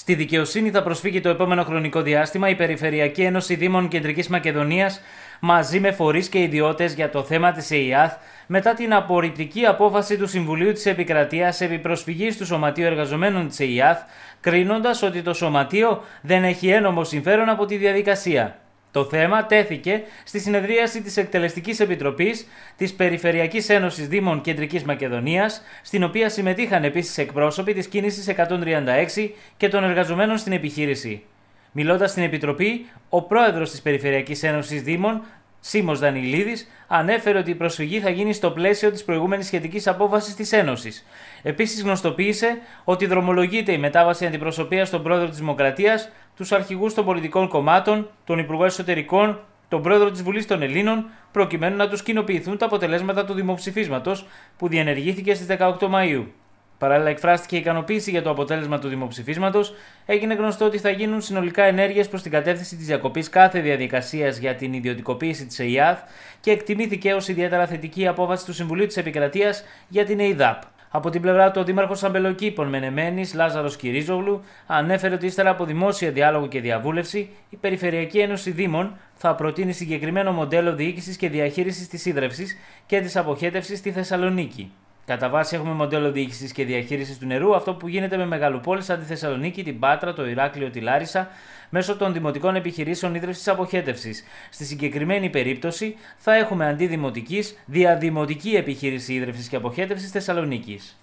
Στη δικαιοσύνη θα προσφύγει το επόμενο χρονικό διάστημα η Περιφερειακή Ένωση Δήμων Κεντρικής Μακεδονίας μαζί με φορείς και ιδιώτες για το θέμα της ΕΙΑΘ μετά την απορριπτική απόφαση του Συμβουλίου της Επικρατείας επί προσφυγής του Σωματείου Εργαζομένων της ΕΙΑΘ, κρίνοντας ότι το Σωματείο δεν έχει ένομο συμφέρον από τη διαδικασία. Το θέμα τέθηκε στη συνεδρίαση της Εκτελεστικής Επιτροπής της Περιφερειακής Ένωσης Δήμων Κεντρικής Μακεδονίας, στην οποία συμμετείχαν επίσης εκπρόσωποι της κίνησης 136 και των εργαζομένων στην επιχείρηση. Μιλώντας στην Επιτροπή, ο πρόεδρος της Περιφερειακής Ένωσης Δήμων, Σίμος Δανιλίδης, ανέφερε ότι η προσφυγή θα γίνει στο πλαίσιο της προηγούμενης σχετικής απόφασης της Ένωσης. Επίσης γνωστοποίησε ότι δρομολογείται η μετάβαση αντιπροσωπείας στον πρόεδρο της Δημοκρατίας τους αρχηγούς των πολιτικών κομμάτων, τον Υπουργό Εσωτερικών, τον Πρόεδρο της Βουλής των Ελλήνων, προκειμένου να τους κοινοποιηθούν τα αποτελέσματα του δημοψηφίσματος που διενεργήθηκε στις 18 Μαου. Παράλληλα, εκφράστηκε η ικανοποίηση για το αποτέλεσμα του δημοψηφίσματος. Έγινε γνωστό ότι θα γίνουν συνολικά ενέργειες προς την κατεύθυνση της διακοπής κάθε διαδικασίας για την ιδιωτικοποίηση της ΕΙΑΘ και εκτιμήθηκε ως ιδιαίτερα θετική η απόφαση του Συμβουλίου της Επικρατείας για την ΕΙΔΑΠ. Από την πλευρά του, ο Δήμαρχος Αμπελοκήπων Μενεμένης Λάζαρος Κυρίζογλου ανέφερε ότι ύστερα από δημόσια διάλογο και διαβούλευση, η Περιφερειακή Ένωση Δήμων θα προτείνει συγκεκριμένο μοντέλο διοίκησης και διαχείρισης της ίδρυυση και της αποχέτευσης στη Θεσσαλονίκη. Κατά βάση έχουμε μοντέλο διοίκησης και διαχείρισης του νερού, αυτό που γίνεται με μεγαλοπόλει σαν τη Θεσσαλονίκη, την Πάτρα, το Ηράκλειο, τη Λάρισα, μέσω των δημοτικών επιχειρήσεων ίδρυυση αποχέτευσης. Στη συγκεκριμένη περίπτωση θα έχουμε αντιδημοτικής, διαδημοτική επιχείρηση ίδρυυσης και αποχέτευσης Θεσσαλονίκης.